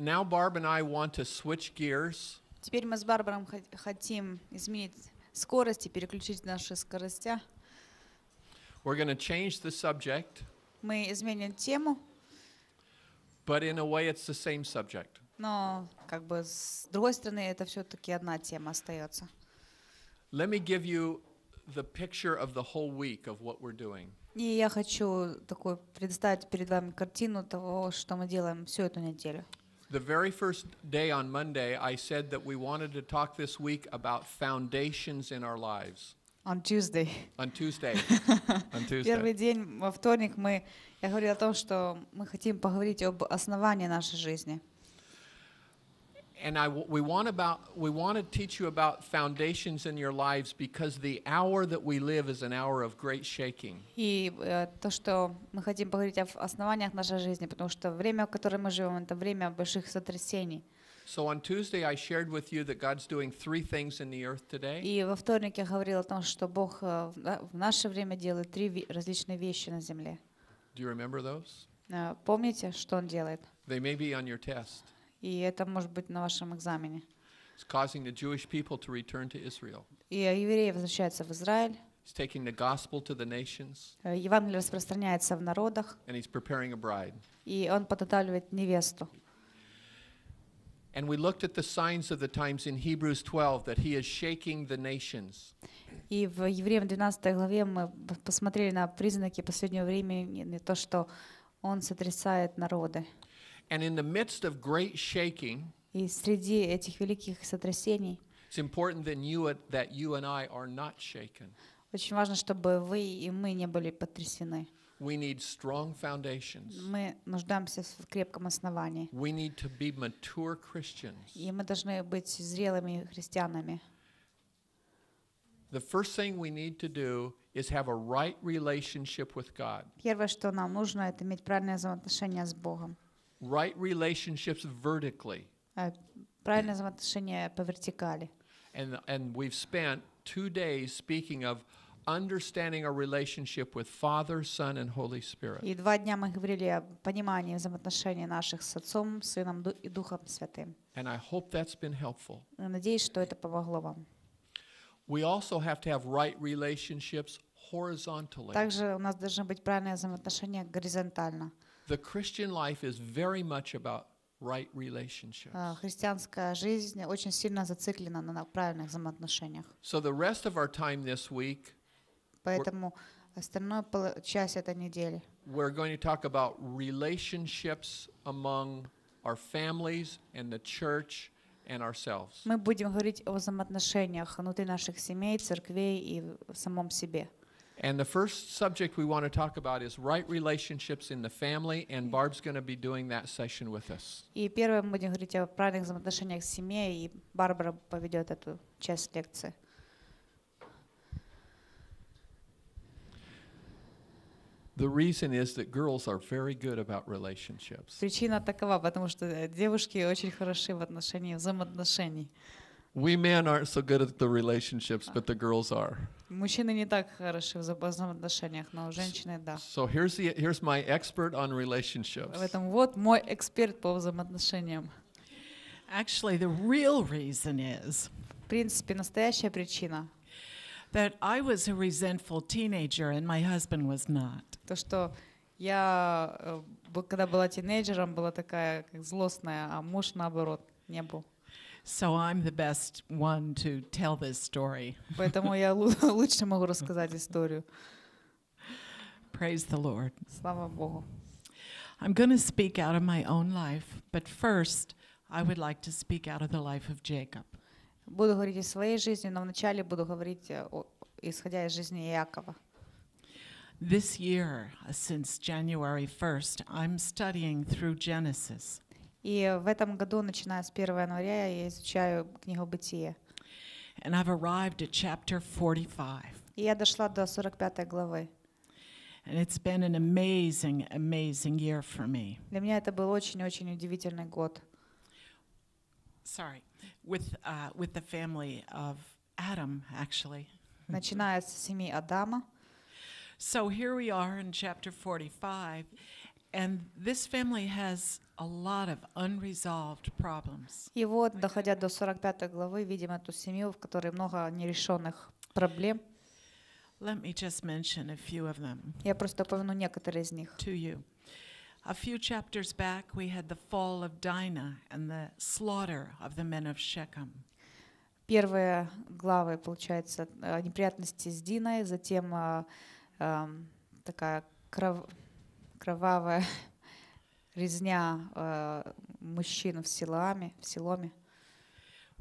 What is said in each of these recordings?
Now Barb and I want to switch gears. Теперь мы с Барбаром хотим изменить скорости, переключить наши скоростя. We're going to change the subject. Мы изменим тему. But in a way it's the same subject. Но как бы с другой стороны это все-таки одна тема остается. Let me give you the picture of the whole week of what we're doing. И я хочу такой предоставить перед вами картину того, что мы делаем всю эту неделю the very first day on Monday, I said that we wanted to talk this week about foundations in our lives. On Tuesday. On Tuesday. On Tuesday. Первый день, во вторник, мы, я говорила о том, что мы хотим поговорить об основании нашей жизни and I, we, want about, we want to teach you about foundations in your lives because the hour that we live is an hour of great shaking. И э, то, что мы хотим поговорить об основаниях нашей жизни, потому что время, в котором мы живем, это время больших сотрясений. So on Tuesday I shared with you that God's doing three things in the earth today. И во вторник я говорил о том, что Бог э, в наше время делает три различные вещи на земле. Do you remember those? Э, помните, что он делает? They may be on your test. И это может быть на вашем экзамене. causing the Jewish people to return to Israel. И евреи возвращаются в Израиль. He's taking the gospel to the nations. Э, Евангелие распространяется в народах. And he's preparing a bride. И он подготавливает невесту. And we looked at the signs of the times in Hebrews 12 that he is shaking the nations. И в Евреям 12 главе мы посмотрели на признаки последнего времени, то, что он сотрясает народы. And in the midst of great shaking, it's important that you, that you and I are not shaken. We need strong foundations. We need to be mature Christians. The first thing we need to do is have a right relationship with God. Right relationships vertically. Правильное взаимоотношение по вертикали. And, and we've spent two days speaking of understanding our relationship with Father, Son, and Holy Spirit. И два дня мы говорили о понимании взаимоотношений наших с Отцом, Сыном и Духом Святым. And I hope that's been helpful. Надеюсь, что это помогло вам. We also have to have right relationships horizontally. Также у нас должны быть правильные взаимоотношения горизонтально. The Christian life is very much about right relationships. So the rest of our time this week, we're going to talk about relationships among our families and the church. And ourselves. Мы будем говорить о взаимоотношениях внутри наших семей, церквей и в самом себе. And the first subject we want to talk about is right relationships in the family, and Barb's going to be doing that session with us. The reason is that girls are very good about relationships. Причина такова, потому что девушки очень хороши в we men aren't so good at the relationships, but the girls are. Мужчины не так хороши в взаимоотношениях, но женщины да. So here's the here's my expert on relationships. Поэтому вот мой эксперт по взаимоотношениям. Actually, the real reason is. В принципе, настоящая причина. That I was a resentful teenager and my husband was not. То что я когда была тинейджером была такая злостная, а муж наоборот не был. So I'm the best one to tell this story. Поэтому я лучше могу рассказать историю. Praise the Lord. Слава Богу. I'm going to speak out of my own life, but first I would like to speak out of the life of Jacob. Буду говорить из своей жизни, но вначале буду говорить э, исходя из жизни This year, uh, since January 1st, I'm studying through Genesis. И в этом году, начиная с 1 января, я изучаю книгу Бытие. And I've arrived at chapter 45. И я дошла до 45 главы. And it's been an amazing, amazing year for me. Для меня это был очень-очень удивительный год. Sorry, with uh, with the family of Adam, actually. Начиная с семьи Адама. So here we are in chapter 45, и вот, доходя до 45 главы, видим эту семью, в которой много нерешенных проблем. Let me just mention a few of them. Я просто упомяну некоторые из них. To you. A few chapters back, we had the fall of Dinah and the slaughter of the men of Shechem. Первые главы, получается, э, неприятности с Диной, затем а, эм, такая кровь кровавая резня э, мужчин в селами, в селоме.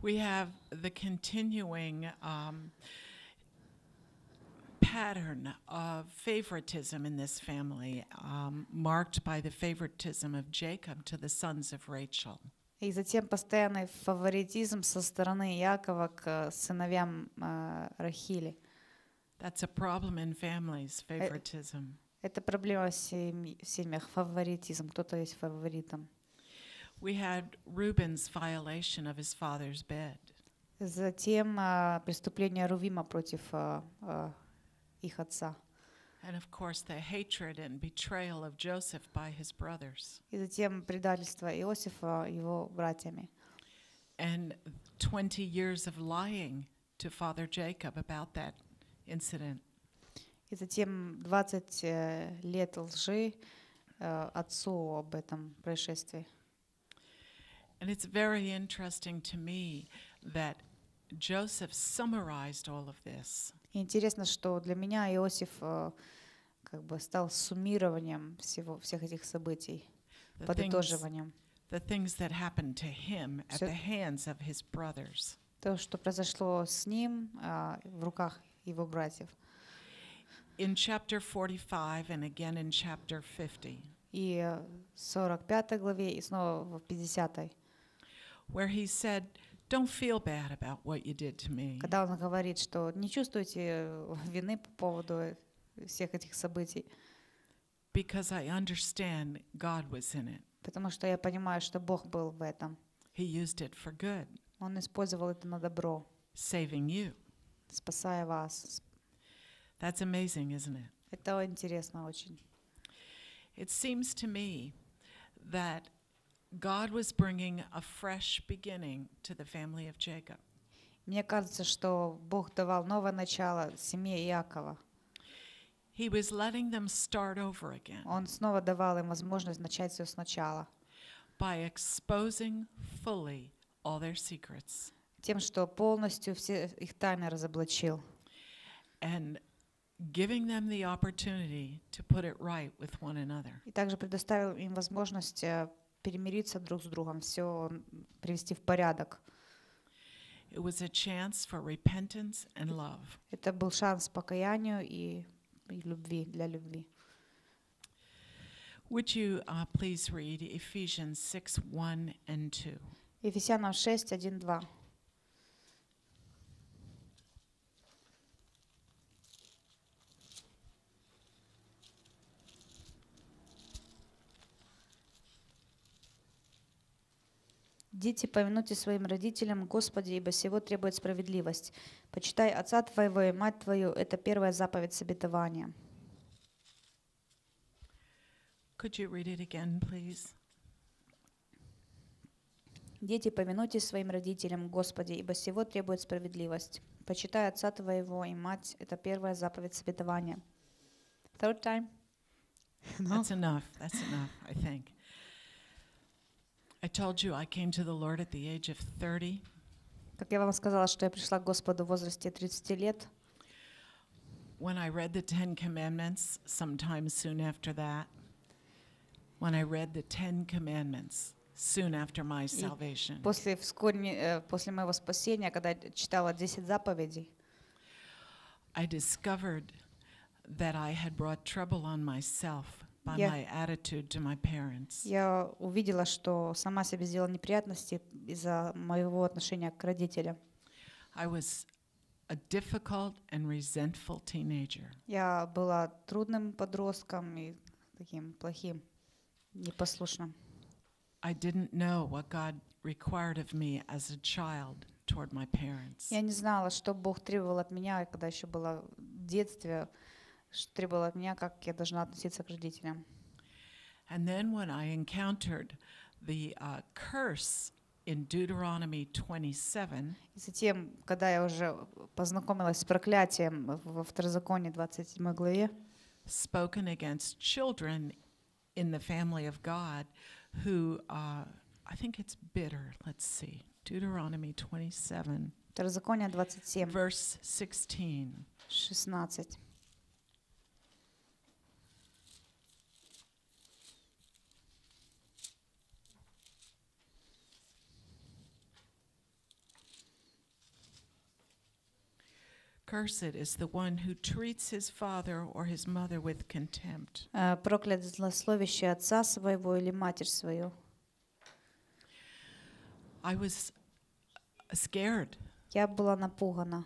We have the continuing um, pattern of favoritism in this family, um, marked by the favoritism of Jacob to the sons of Rachel. И затем постоянный фаворитизм со стороны Якова к сыновьям э, Рахили. That's a problem in families, favoritism. Это проблема в семьях, фаворитизм. Кто-то есть фаворитом. We had Reuben's violation of his father's bed. Затем uh, преступление Рувима против uh, uh, их отца. And of course the hatred and betrayal of Joseph by his brothers. И затем предательство Иосифа его братьями. And 20 years of lying to Father Jacob about that incident. И затем 20 э, лет лжи э, отцу об этом происшествии. And it's very interesting to me that Joseph summarized all of this. Интересно, что для меня Иосиф э, как бы стал суммированием всего всех этих событий, the подытоживанием. the things that happened to him at the hands of his brothers. То, что произошло с ним в руках его братьев in chapter 45 and again in chapter 50. И 45 главе и снова в 50. Where he said, Don't feel bad about what you did to me. Когда он говорит, что не чувствуйте вины по поводу всех этих событий. Because I understand God was in it. Потому что я понимаю, что Бог был в этом. He used it for good. Он использовал это на добро. Saving you. Спасая вас, That's amazing, isn't it? Это интересно очень. It seems to me that God was bringing a fresh beginning to the family of Jacob. Мне кажется, что Бог давал новое начало семье Иакова. He was letting them start over again. Он снова давал им возможность начать все сначала. By exposing fully all their secrets. Тем, что полностью все их тайны разоблачил. And giving them the opportunity to put it right with one another. И также предоставил им возможность э, перемириться друг с другом, все привести в порядок. It was a chance for repentance and love. Это был шанс покаянию и, любви для любви. Would you uh, please read Ephesians 6, 1 and 2? Ефесянам 6, 1, 2. Дети, повинуйте своим родителям, Господи, ибо сего требует справедливость. Почитай отца твоего и мать твою. Это первая заповедь с обетования. Could you read it again, please? Дети, повинуйтесь своим родителям, Господи, ибо сего требует справедливость. Почитай отца твоего и мать. Это первая заповедь с обетования. Third time? No? Ну. That's enough. That's enough, I think. I told you I came to the Lord at the age of 30. Как я вам сказала, что я пришла к Господу в возрасте 30 лет. When I read the Ten Commandments, sometime soon after that, when I read the Ten Commandments, soon after my salvation. После вскоре э, после моего спасения, когда читала заповедей, I discovered that I had brought trouble on myself Я увидела, что сама себе сделала неприятности из-за моего отношения к родителям. I was a difficult and resentful teenager. Я была трудным подростком и таким плохим, непослушным. I didn't know what God required of me as a child toward my parents. Я не знала, что Бог требовал от меня, когда еще была в детстве, что требовало от меня, как я должна относиться к родителям. And then when I encountered the uh, curse in Deuteronomy 27, и затем, когда я уже познакомилась с проклятием во Второзаконии 27 главе, spoken against children in the family of God who, uh, I think it's bitter, let's see, Deuteronomy 27, Второзаконие 27, verse 16. 16. Cursed is the one who treats his father or his mother with contempt. Э, Проклят злословящий отца своего или матерь свою. I was scared. Я была напугана.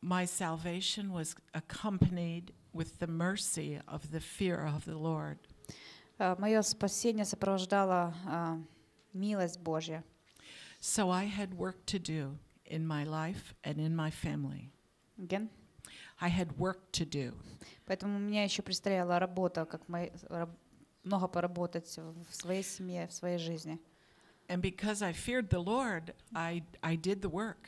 My salvation was accompanied with the mercy of the fear of the Lord. Э, мое спасение сопровождало э, милость Божья. So I had work to do in my life and in my family. Again? I had work to do. Поэтому у меня еще предстояла работа, как мы много поработать в своей семье, в своей жизни. And because I feared the Lord, I I did the work.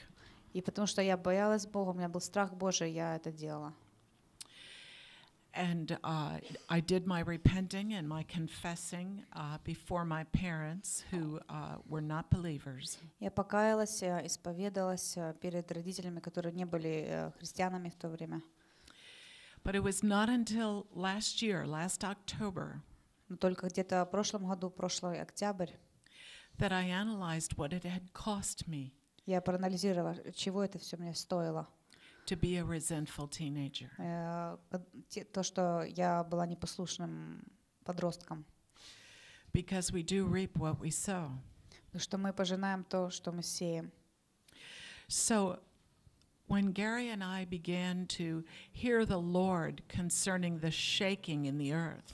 И потому что я боялась Бога, у меня был страх Божий, я это делала and uh, I did my repenting and my confessing uh, before my parents, who uh, were not believers. Я покаялась, исповедалась перед родителями, которые не были христианами в то время. But it was not until last year, last October, только где-то в прошлом году, прошлый октябрь, that I analyzed what it had cost me. Я проанализировала, чего это все мне стоило to be a resentful teenager. Э, because we do reap what we sow. Що ми пожинаємо то, що ми So when Gary and I began to hear the Lord concerning the shaking in the earth.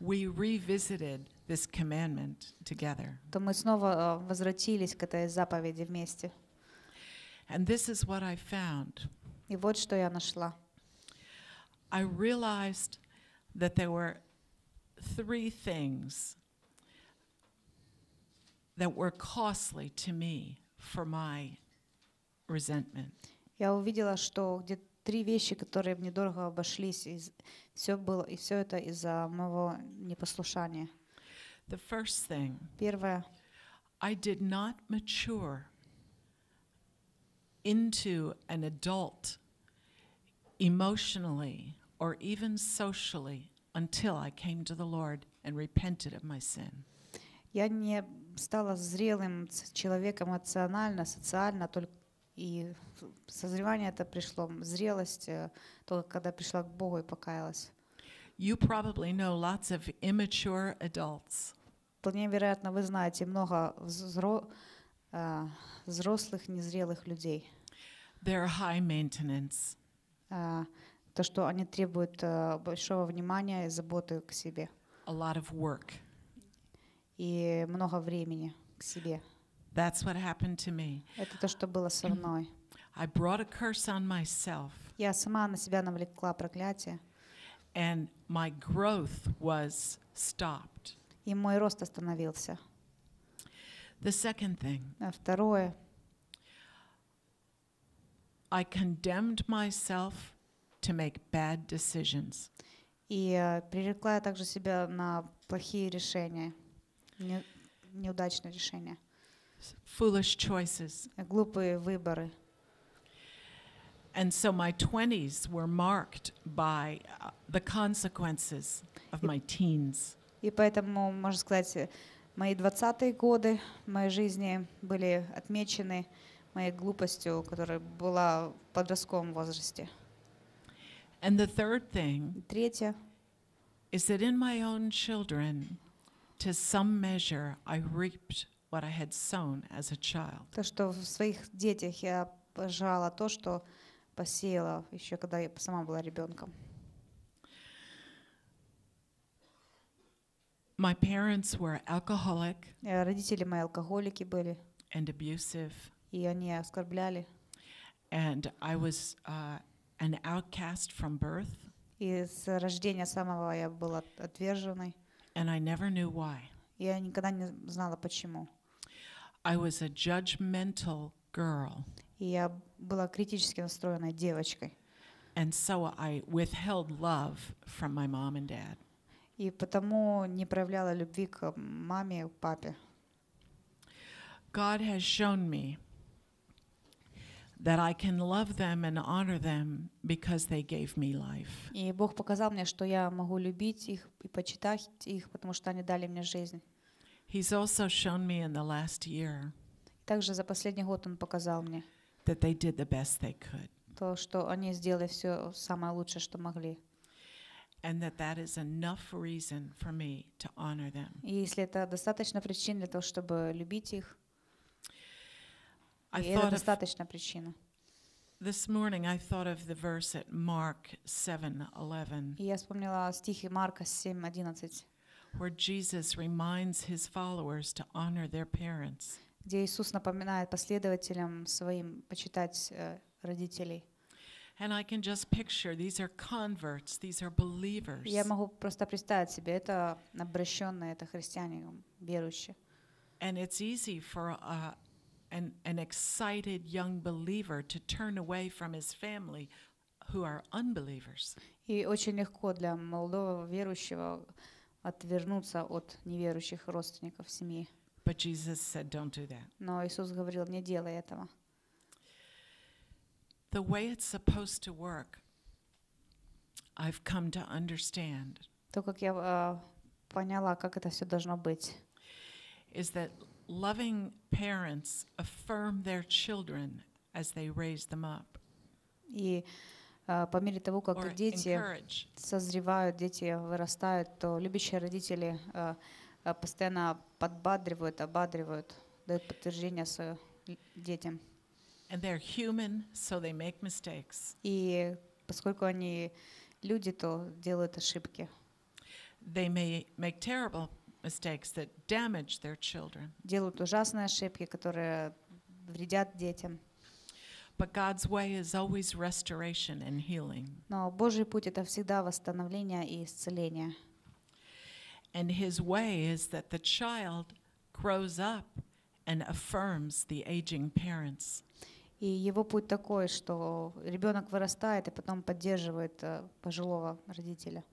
We revisited this commandment together. То мы снова возвратились к этой заповеди вместе. And this is what I found. И вот что я нашла. I realized that there were three things that were costly to me for my resentment. Я увидела, что где три вещи, которые мне дорого обошлись, и все было, и все это из-за моего непослушания. The first thing. Первое. I did not mature into an adult emotionally or even socially until I came to the Lord and repented of my sin. Я не стала зрелым человеком эмоционально, социально, а только и созревание это пришло, зрелость э, только когда пришла к Богу и покаялась. You probably know lots of immature adults. Вполне вероятно, вы знаете много э, взрослых, незрелых людей. They're high maintenance. Э, то, что они требуют э, большого внимания и заботы к себе. A lot of work. И много времени к себе. That's what happened to me. Это то, что было со мной. I brought a curse on myself. Я сама на себя навлекла проклятие. and my growth was stopped. И мой рост остановился. The second thing. А второе. I condemned myself to make bad decisions. И э, я также себя на плохие решения, неудачные решения. Foolish choices. Глупые выборы. And so my 20s were marked by uh, the consequences of my teens. И поэтому, можно сказать, мои 20-е годы моей жизни были отмечены моей глупостью, которая была в подростковом возрасте. And the third thing Третье. is that in my own children, to some measure, I reaped what I had sown as a child. То, что в своих детях я пожала то, что посеяла еще когда я сама была ребенком. My parents were alcoholic. Э, родители мои алкоголики были. And abusive. И они оскорбляли. And I was uh, an outcast from birth. И с рождения самого я была отверженной. And I never knew why. Я никогда не знала почему. I was a judgmental girl. И я была критически настроенной девочкой. And so I withheld love from my mom and dad. и потому не проявляла любви к маме, к папе. God has shown me that I can love them and honor them because they gave me life. И Бог показал мне, что я могу любить их и почитать их, потому что они дали мне жизнь. He's also shown me in the last year. Также за последний год он показал мне. That they did the best they could. То, что они сделали все самое лучшее, что могли. And that that is enough reason for me to honor them. И если это достаточно причин для того, чтобы любить их, I и это достаточно причина. This morning I thought of the verse at Mark 7:11. Я вспомнила стихи Марка 7:11. Where Jesus reminds his followers to honor their parents. Где Иисус напоминает последователям своим почитать родителей. And I can just picture these are converts, these are believers. Я могу просто представить себе, это обращенные, это христиане, верующие. And it's easy for a, an, an excited young believer to turn away from his family who are unbelievers. И очень легко для молодого верующего отвернуться от неверующих родственников семьи. But Jesus said, Don't do that. Но Иисус говорил, не делай этого the way it's supposed to work, I've come to understand. То, как я uh, поняла, как это все должно быть. Is that loving parents affirm their children as they raise them up. И uh, по мере того, как Or дети encourage. созревают, дети вырастают, то любящие родители uh, постоянно подбадривают, ободривают, дают подтверждение своим детям. And they're human, so they make mistakes. И поскольку они люди, то делают ошибки. They may make terrible mistakes that damage their children. Делают ужасные ошибки, которые вредят детям. But God's way is always restoration and healing. Но Божий путь это всегда восстановление и исцеление. And his way is that the child grows up and affirms the aging parents. И его путь такой, что ребенок вырастает и потом поддерживает э, пожилого родителя.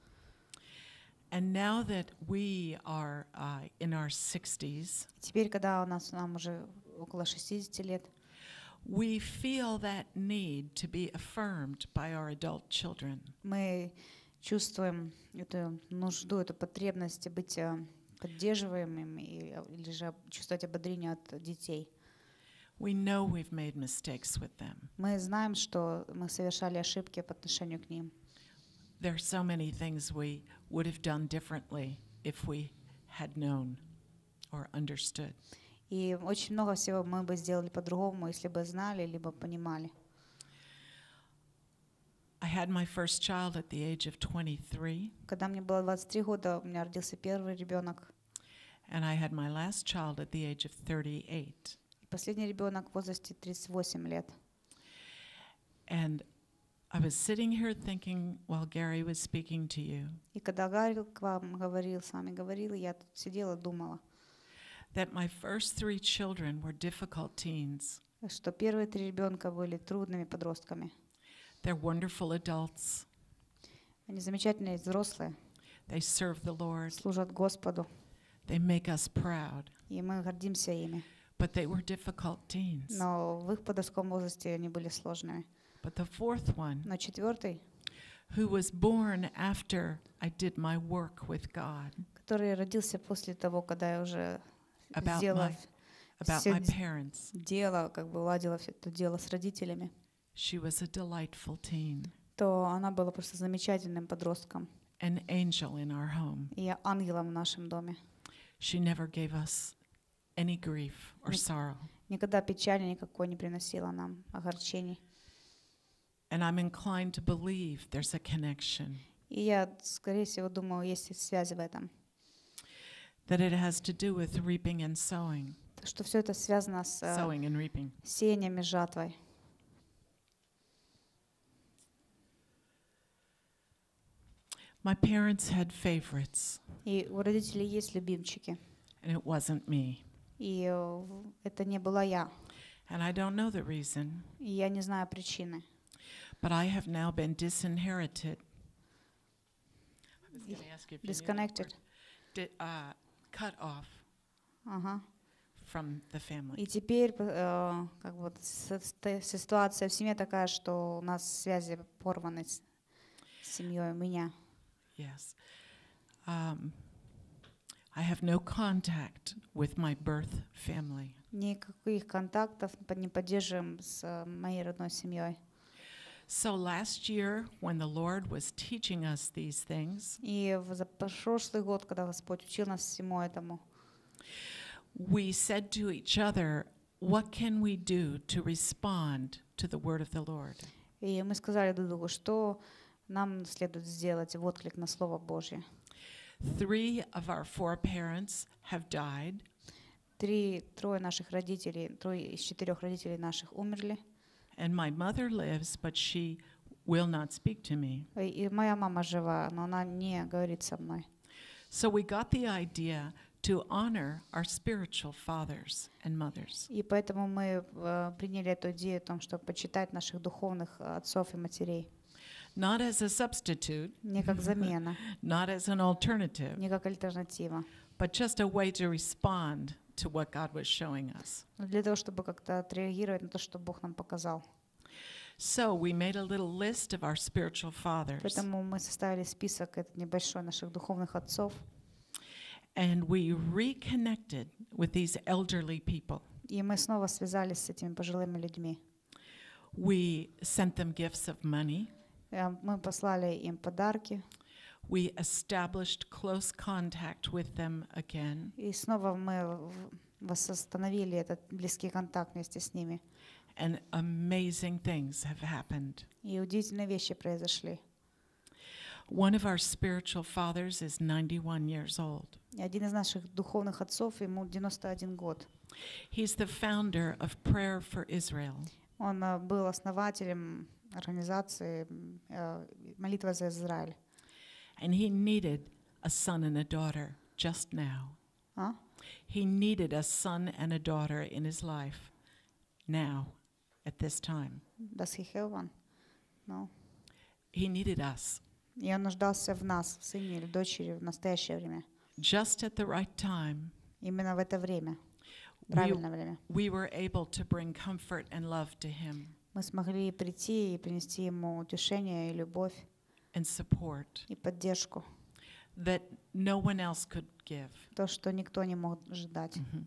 And now that we are uh, in our 60s, теперь, когда у нас нам уже около 60 лет, we feel that need to be affirmed by our adult children. Мы чувствуем эту нужду, эту потребность быть э, поддерживаемыми э, или же чувствовать ободрение от детей. We know we've made mistakes with them. Мы знаем, что мы совершали ошибки по отношению к ним. There are so many things we would have done differently if we had known or understood. И очень много всего мы бы сделали по-другому, если бы знали либо понимали. I had my first child at the age of 23. Когда мне было 23 года, у меня родился первый ребенок. And I had my last child at the age of 38. Последний ребенок в возрасте 38 лет. And I was sitting here thinking while Gary was speaking to you. И когда Гарри к вам говорил, с вами говорил, я тут сидела, думала. That my first three children were difficult teens. Что первые три ребенка были трудными подростками. They're wonderful adults. Они замечательные взрослые. They serve the Lord. Служат Господу. They make us proud. И мы гордимся ими. But they were difficult teens. Но в их подростковом возрасте они были сложными. But the fourth one, Но четвертый, who was born after I did my work with God, который родился после того, когда я уже сделала about все my parents. дело, как бы уладила все это дело с родителями. She was a delightful teen. То она была просто замечательным подростком. An angel in our home. И ангелом в нашем доме. She never gave us any grief or sorrow. Никогда печали никакой не приносила нам огорчений. And I'm inclined to believe there's a connection. И я, скорее всего, думаю, есть связь в этом. That it has to do with reaping and sowing. Что все это связано с э, sowing and reaping. сеянием и жатвой. My parents had favorites. И у родителей есть любимчики. And it wasn't me. И э, это не была я. And I don't know the reason. И я не знаю причины. But I have now been disinherited. Disconnected. Did, uh, cut off. Ага. From the family. И теперь uh, как вот ситуация в семье такая, что у нас связи порваны с семьей у меня. Yes. Um, I have no contact with my birth family. Э, so last year, when the Lord was teaching us these things, we said to each other, What can we do to respond to the word of the Lord? Three of our four parents have died. Три, трое наших родителей, трое из четырех родителей наших умерли. And my mother lives, but she will not speak to me. И моя мама жива, но она не говорит со мной. So we got the idea to honor our spiritual fathers and mothers. И поэтому мы приняли эту идею о том, чтобы почитать наших духовных отцов и матерей. Not as a substitute. Не как замена. Not as an alternative. Не как альтернатива. But just a way to respond to what God was showing us. для того, чтобы как-то отреагировать на то, что Бог нам показал. So we made a little list of our spiritual fathers. Поэтому мы составили список этот небольшой наших духовных отцов. And we reconnected with these elderly people. И мы снова связались с этими пожилыми людьми. We sent them gifts of money. Э, мы послали им подарки. We established close contact with them again. И снова мы восстановили этот близкий контакт вместе с ними. And amazing things have happened. И удивительные вещи произошли. One of our spiritual fathers is 91 years old. Один из наших духовных отцов ему 91 год. He's the founder of Prayer for Israel. Он э, был основателем организации э, «Молитва за Израиль». And he needed a son and a daughter just now. А? He needed a son and a daughter in his life now, at this time. Does he have one? No. He needed us. И он нуждался в нас, в сыне или дочери в настоящее время. Just at the right time. Именно в это время. правильное время. Мы смогли прийти и принести ему утешение и любовь и поддержку. no one else could give. То, что никто не мог ждать. Mm-hmm.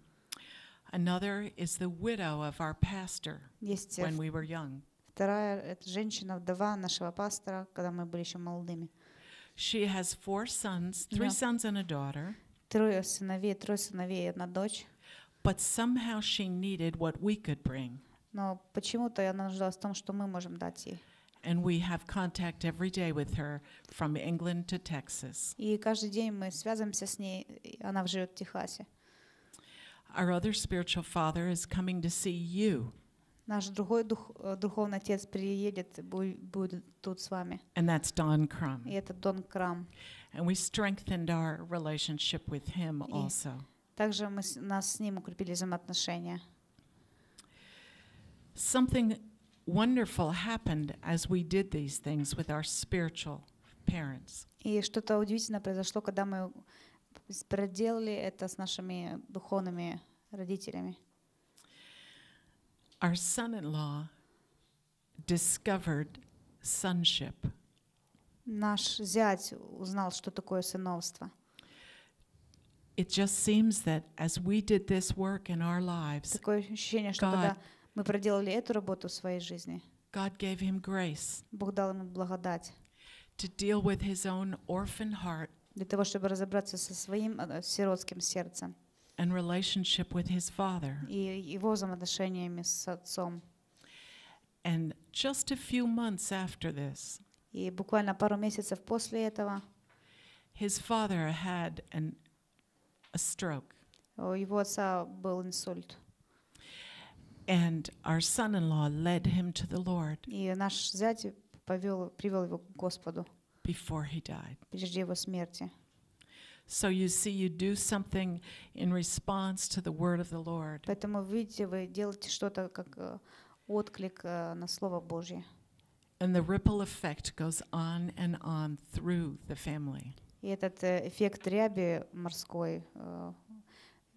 Another is the widow of our pastor Есть when we were young. Вторая это женщина вдова нашего пастора, когда мы были еще молодыми. She has four sons, three yeah. sons and a daughter. Трое сыновей, трое сыновей и одна дочь. But somehow she needed what we could bring. Но почему-то она нуждалась в том, что мы можем дать ей. And we have contact every day with her from England to Texas. И каждый день мы связываемся с ней, она живет в Техасе. Our other spiritual father is coming to see you. Наш другой дух, э, духовный отец приедет, будет тут с вами. And that's Don Crum. И это Дон Крам. And we strengthened our relationship with him also. Также мы, нас с ним укрепили взаимоотношения. Something wonderful happened as we did these things with our spiritual parents. И что-то удивительное произошло, когда мы проделали это с нашими духовными родителями. Our son-in-law discovered sonship. Наш зять узнал, что такое сыновство. it just seems that as we did this work in our lives, God, gave him grace to deal with his own orphan heart э, э, and relationship with his father. And just a few months after this, his father had an a stroke. Его отца был инсульт. And our son-in-law led him to the Lord. И наш зять повел, привел его к Господу. Before he died. Прежде его смерти. So you see, you do something in response to the word of the Lord. Поэтому видите, вы делаете что-то как э, отклик э, на слово Божье. And the ripple effect goes on and on through the family. И этот э, эффект ряби морской, э,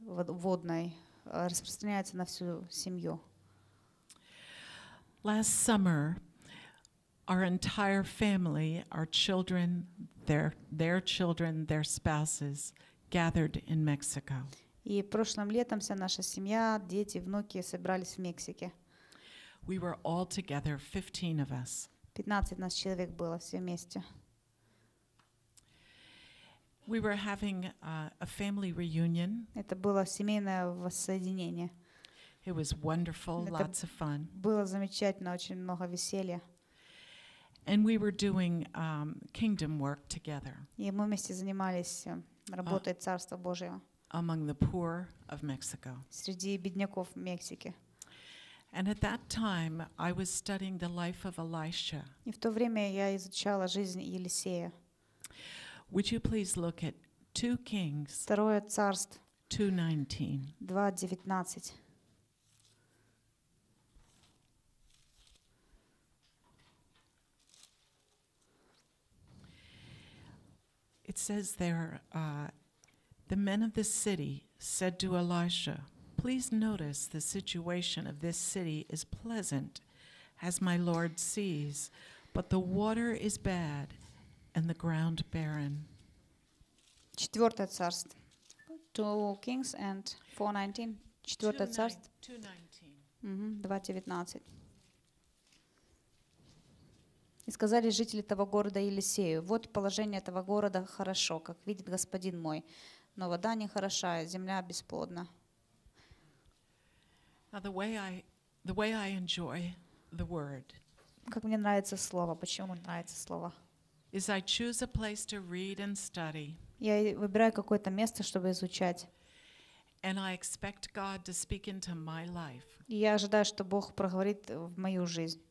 водной, э, распространяется на всю семью. Last summer, our entire family, our children, their, their children, their spouses, gathered in Mexico. И прошлым летом вся наша семья, дети, внуки собрались в Мексике. We were all together, 15 of us. 15 нас человек было все вместе. We were having uh, a family reunion. Это было семейное воссоединение. It was wonderful, Это lots of fun. Было замечательно, очень много веселья. And we were doing um, kingdom work together. И мы вместе занимались работой uh, Царства Божьего. Among the poor of Mexico. Среди бедняков Мексики. And at that time, I was studying the life of Elisha. И в то время я изучала жизнь Елисея. Would you please look at 2 Kings? 2:19. 2:19. It says there, uh, the men of the city said to Elisha, Please notice the situation of this city is pleasant, as my Lord sees, but the water is bad and the ground barren. Четвертое царство. Two Kings and 4.19. Четвертое царство. 2.19. И сказали жители того города Елисею, вот положение этого города хорошо, как видит господин мой, но вода не хороша, земля бесплодна. Now the way I, the way I enjoy the word. Как мне нравится слово, почему мне нравится слово? is I choose a place to read and study. Я выбираю какое-то место, чтобы изучать. And I expect God to speak into my life. я ожидаю, что Бог проговорит в мою жизнь.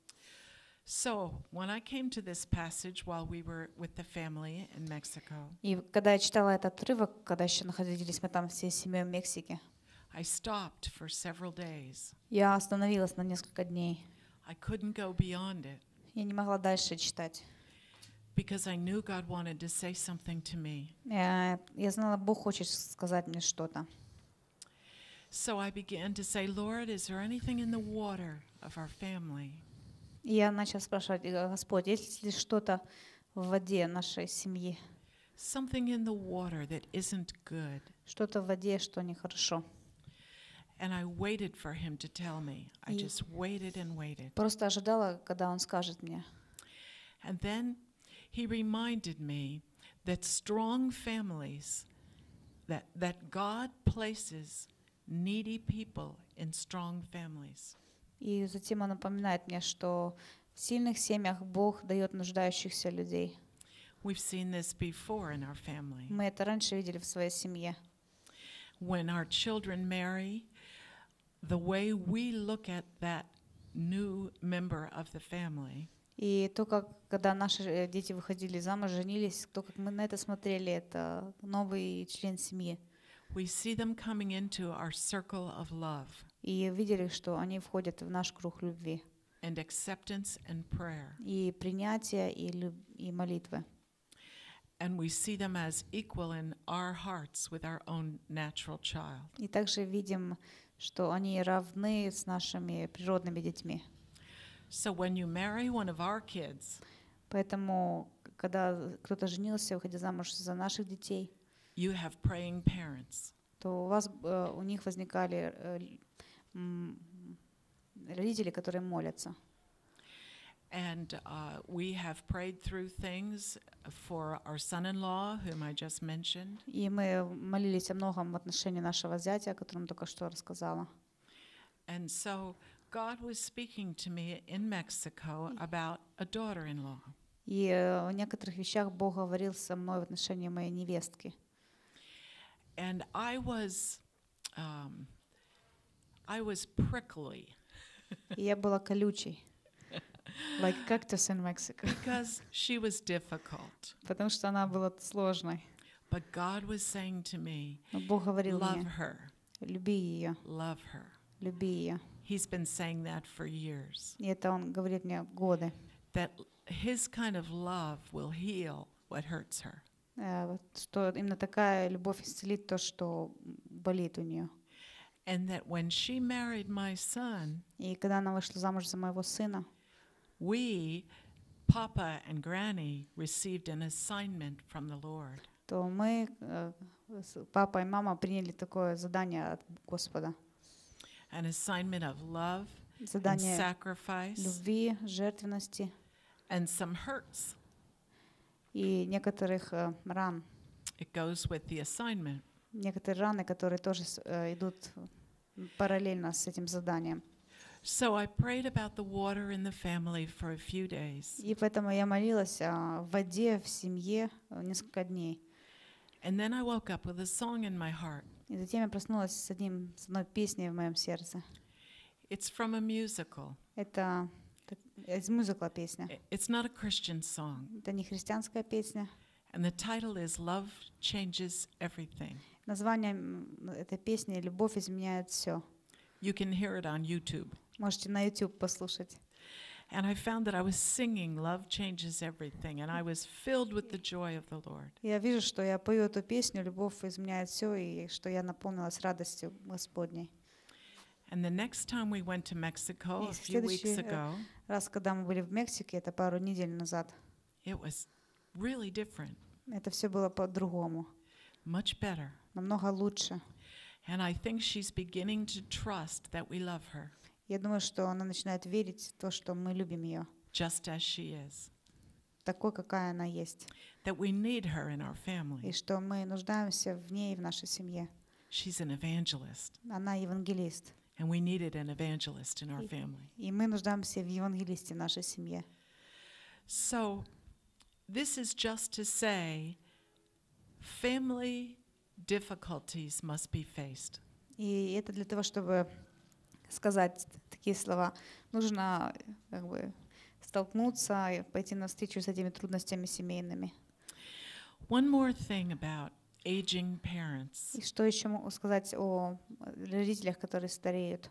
So, when I came to this passage while we were with the family in Mexico, И когда я читала этот отрывок, когда еще находились мы там всей семьей в Мексике, I stopped for several days. я остановилась на несколько дней. I couldn't go beyond it. Я не могла дальше читать. Because I knew God wanted to say something to me. Я знала, Бог хочет сказать мне что-то. So I began to say, Lord, is there anything in the water of our family? Я начал спрашивать, Господь, есть ли что-то в воде нашей семьи? Something in the water that isn't good. Что-то в воде, что нехорошо. And I waited for him to tell me. I just waited and waited. Просто ожидала, когда он скажет мне. And then he reminded me that strong families, that, that God places needy people in strong families. И затем он напоминает мне, что в сильных семьях Бог дает нуждающихся людей. We've seen this before in our family. Мы это раньше видели в своей семье. When our children marry, the way we look at that new member of the family – И то, как когда наши э, дети выходили замуж, женились, то, как мы на это смотрели, это новый член семьи. We see them coming into our circle of love. И видели, что они входят в наш круг любви. And acceptance and prayer. И принятие и, люб... и молитвы. And we see them as equal in our hearts with our own natural child. И также видим, что они равны с нашими природными детьми. So when you marry one of our kids, Поэтому, когда кто-то женился, выходя замуж за наших детей, you have praying parents. то у, вас, у них возникали родители, которые молятся. And uh, we have prayed through things for our son-in-law, whom I just mentioned. И мы молились о многом в отношении нашего зятя, о котором только что рассказала. And so God was speaking to me in Mexico about a daughter-in-law. И о э, некоторых вещах Бог говорил со мной в отношении моей невестки. And I was, um, I was prickly. И я была колючей. Like cactus in Mexico. Because she was difficult. Потому что она была сложной. But God was saying to me, Но Бог Love her. люби ее. Love her. Люби ее. He's been saying that for years. That his kind of love will heal what hurts her. Э, and that when she married my son, we, Papa and Granny, received an assignment from the Lord. то мы, э, папа и мама, приняли такое задание от Господа an assignment of love, and sacrifice, любви, жертвенности and some hurts. и некоторых э, ран. It goes with the assignment. Некоторые раны, которые тоже э, идут параллельно с этим заданием. So I prayed about the water in the family for a few days. И поэтому я молилась о воде в семье э, несколько дней. And then I woke up with a song in my heart. И затем я проснулась с, одним, с одной песней в моем сердце. It's from a musical. Это из мюзикла песня. Э, it's not a Christian song. Это не христианская песня. And the title is Love Changes Everything. Название этой песни «Любовь изменяет все». You can hear it on YouTube. Можете на YouTube послушать. And I found that I was singing Love Changes Everything, and I was filled with the joy of the Lord. Я вижу, что я пою эту песню, любовь изменяет все, и что я наполнилась радостью Господней. And the next time we went to Mexico a few weeks э, ago, раз, когда мы были в Мексике, это пару недель назад, it was really different. Это все было по-другому. Much better. Намного лучше. And I think she's beginning to trust that we love her. Я думаю, что она начинает верить в то, что мы любим ее. Just as she is. Такой, какая она есть. That we need her in our family. И что мы нуждаемся в ней в нашей семье. She's an evangelist. Она евангелист. And we needed an evangelist in our family. И мы нуждаемся в евангелисте в нашей семье. So, this is just to say, family difficulties must be faced. И это для того, чтобы сказать такие слова. Нужно как бы, столкнуться и пойти на встречу с этими трудностями семейными. One more thing about aging parents. И что еще могу сказать о родителях, которые стареют?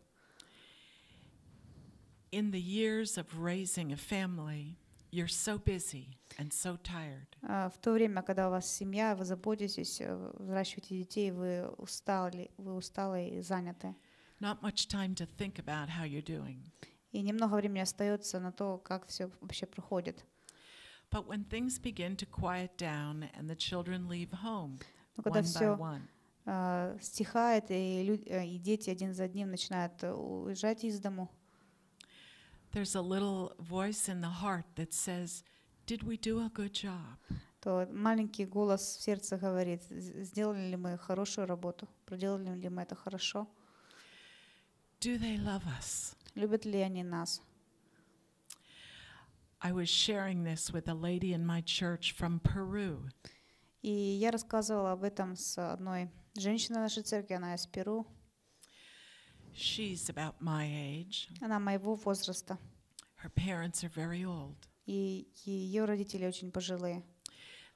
In the years of raising a family, you're so busy and so tired. А, в то время, когда у вас семья, вы заботитесь, э, выращиваете детей, вы устали, вы усталы и заняты. Not much time to think about how you're doing. И немного времени остается на то, как все вообще проходит. But when things begin to quiet down and the children leave home, Но ну, когда one все by one, uh, стихает, и, люди, uh, э, и дети один за одним начинают э, уезжать из дому, there's a little voice in the heart that says, Did we do a good job? то маленький голос в сердце говорит, сделали ли мы хорошую работу, проделали ли мы это хорошо. Do they love us? Любят ли они нас? I was sharing this with a lady in my church from Peru. И я рассказывала об этом с одной женщиной нашей церкви, она из Перу. She's about my age. Она моего возраста. Her parents are very old. И ее родители очень пожилые.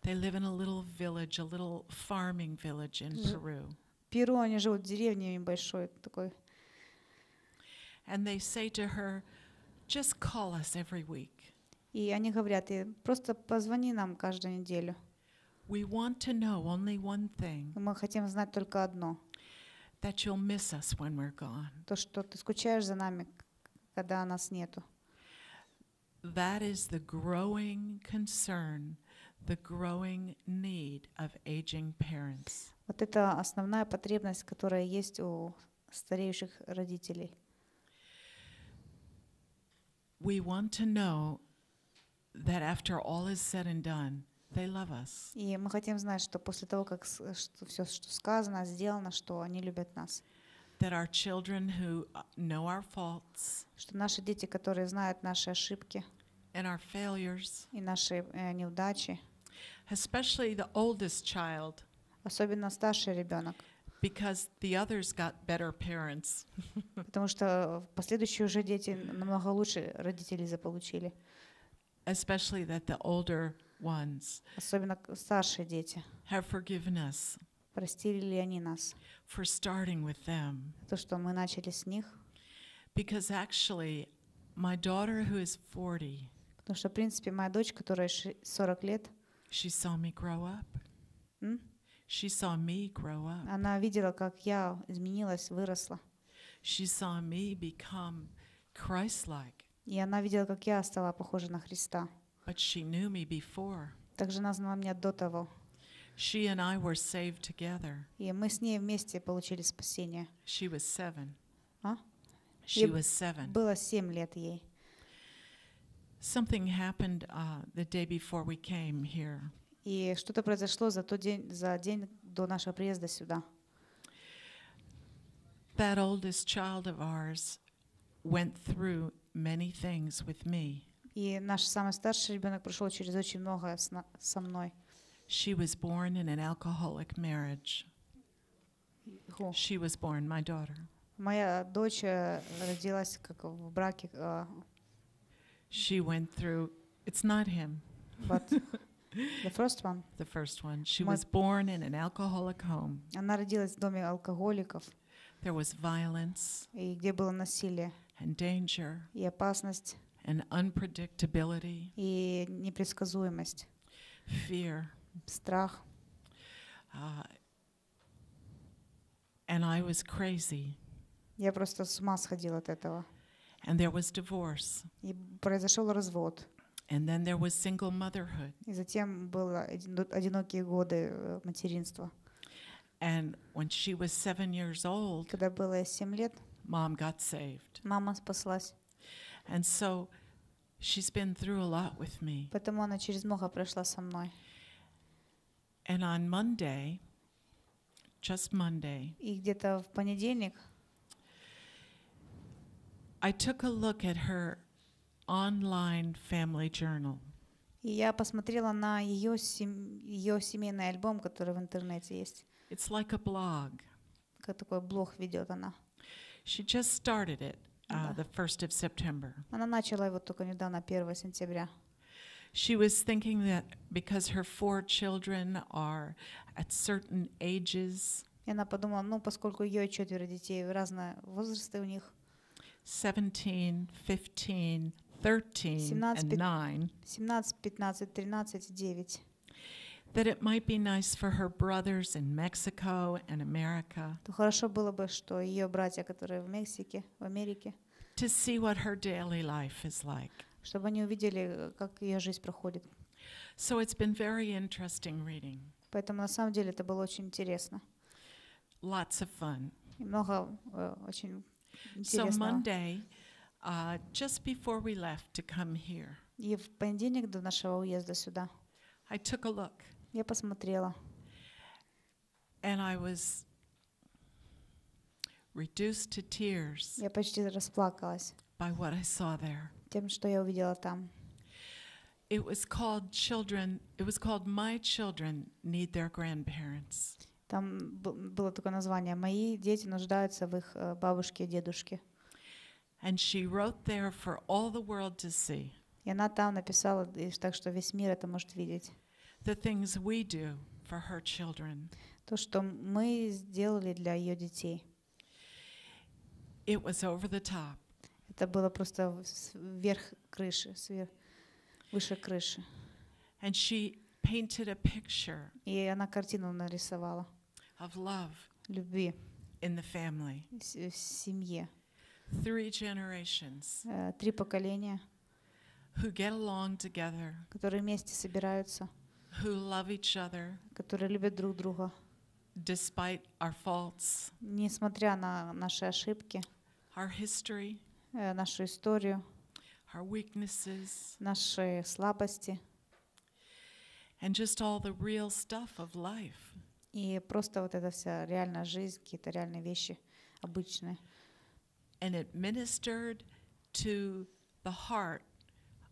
They live in a little village, a little farming village in Peru. Перу они живут в деревне небольшой такой And they say to her, just call us every week. И они говорят, и просто позвони нам каждую неделю. We want to know only one thing. Мы хотим знать только одно. That you'll miss us when we're gone. То, что ты скучаешь за нами, когда нас нету. That is the growing concern, the growing need of aging parents. Вот это основная потребность, которая есть у стареющих родителей. we want to know that after all is said and done, they love us. И мы хотим знать, что после того, как что, все, что сказано, сделано, что они любят нас. That our children who know our faults. Что наши дети, которые знают наши ошибки. And our failures. И наши э, неудачи. Especially the oldest child. Особенно старший ребенок. Because the others got better parents. Потому что последующие уже дети намного лучше родителей заполучили. Especially that the older ones. Особенно старшие дети. Have forgiven us. Простили ли они нас? For starting with them. То, что мы начали с них. Because actually, my daughter who is 40. Потому что, в принципе, моя дочь, которая 40 лет. She saw me grow up. Mm? She saw me grow up. Она видела, как я изменилась, выросла. She saw me become Christ-like. И она видела, как я стала похожа на Христа. But she knew me before. Также она знала меня до того. She and I were saved together. И мы с ней вместе получили спасение. She was seven. А? She was seven. Было семь лет ей. Something happened uh, the day before we came here. И что-то произошло за тот день, за день до нашего приезда сюда. That oldest child of ours went through many things with me. И наш самый старший ребенок прошел через очень много со мной. She was born in an alcoholic marriage. Who? She was born, my daughter. Моя дочь родилась как в браке. She went through. It's not him. But The first one. The first one. She was born in an alcoholic home. Она родилась в доме алкоголиков. There was violence. И где было насилие. And danger. И опасность. And unpredictability. И непредсказуемость. Fear. Страх. Uh, and I was crazy. Я просто с ума сходила от этого. And there was divorce. И произошел развод. And then there was single motherhood. И затем было одинокие годы э, материнства. And when she was seven years old, когда было семь лет, mom got saved. Мама спаслась. And so she's been through a lot with me. Поэтому она через много прошла со мной. And on Monday, just Monday. И где-то в понедельник. I took a look at her online family journal. И я посмотрела на ее, сем... ее семейный альбом, который в интернете есть. It's like a blog. Как такой блог ведет она. She just started it uh, the 1st of September. Она начала его только недавно, 1 сентября. She was thinking that because her four children are at certain ages. И она подумала, ну, поскольку ее четверо детей, разные возрасты у них. 17, 15, 13 and 9 17, 15, 13, 9 that it might be nice for her brothers in Mexico and America. То хорошо было бы, что ее братья, которые в Мексике, в Америке, to see what her daily life is like. Чтобы они увидели, как ее жизнь проходит. So it's been very interesting reading. Поэтому на самом деле это было очень интересно. Lots of fun. много э, очень интересного. So Monday uh, just before we left to come here. И в понедельник до нашего уезда сюда. I took a look. Я посмотрела. And I was reduced to tears. Я почти расплакалась. By what I saw there. Тем, что я увидела там. It was called children. It was called my children need their grandparents. Там было такое название. Мои дети нуждаются в их э, бабушке и дедушке. And she wrote there for all the world to see. И она там написала, так что весь мир это может видеть. The things we do for her children. То, что мы сделали для ее детей. It was over the top. Это было просто вверх крыши, сверх, выше крыши. And she painted a picture. И она картину нарисовала. Of love. Любви. In the family. В семье. Э, три поколения, who get along together, которые вместе собираются, who love each other, которые любят друг друга, despite our faults, несмотря на наши ошибки, our history, э, нашу историю, our weaknesses, наши слабости, and just all the real stuff of life. И просто вот эта вся реальная жизнь, какие-то реальные вещи обычные and it ministered to the heart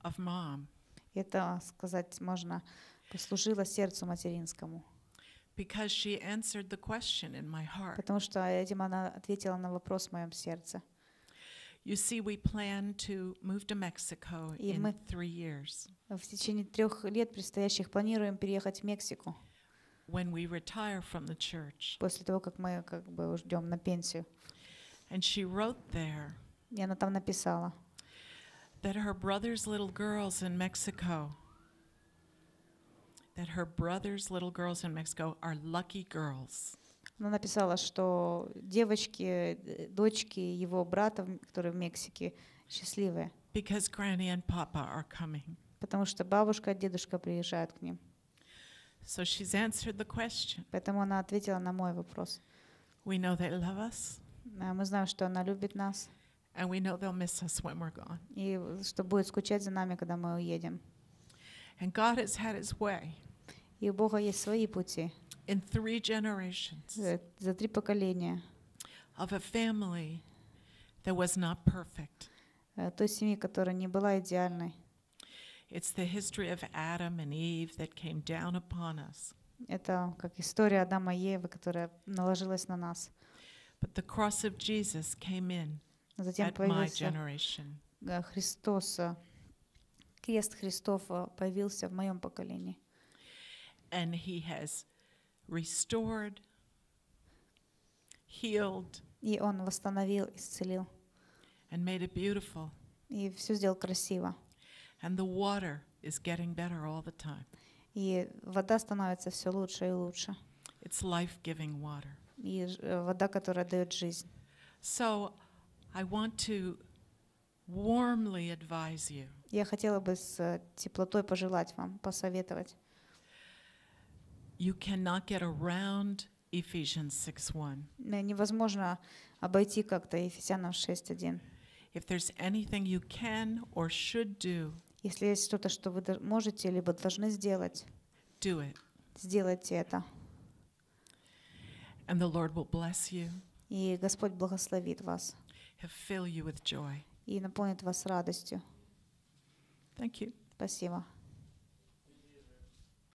of mom. Это сказать можно послужило сердцу материнскому. Because she answered the question in my heart. Потому что этим она ответила на вопрос в моем сердце. You see, we plan to move to Mexico И in мы three years. В течение трех лет предстоящих планируем переехать в Мексику. When we retire from the church. После того, как мы как бы ждем на пенсию. And she wrote there. там написала. That her brother's little girls in Mexico. That her brother's little girls in Mexico are lucky girls. Она написала, что девочки, дочки его брата, которые в Мексике, счастливые. Because granny and papa are coming. Потому что бабушка и дедушка приезжают к ним. So she's answered the question. Поэтому она ответила на мой вопрос. We know they love us. А мы знаем, что она любит нас. And we know they'll miss us when we're gone. И что будет скучать за нами, когда мы уедем. And God has had his way. И у Бога есть свои пути. In three generations. За три поколения. Of a family that was not perfect. Э, той семьи, которая не была идеальной. It's the history of Adam and Eve that came down upon us. Это как история Адама и Евы, которая наложилась на нас. But the cross of Jesus came in Затем at my generation. Э, Христос, э, крест Христов э, появился в моем поколении. And he has restored, healed, и он восстановил, исцелил. And made it beautiful. И все сделал красиво. And the water is getting better all the time. И вода становится все лучше и лучше. It's life-giving water. и э, вода, которая дает жизнь. Я хотела бы с э, теплотой пожелать вам, посоветовать. You э, Невозможно обойти как-то Ефесянам 6:1. If there's anything you can or should do, если есть что-то, что вы можете либо должны сделать, do it. Сделайте это. And the Lord will bless you. И Господь благословит вас. He'll fill you with joy. И наполнит вас радостью. Thank you. Спасибо.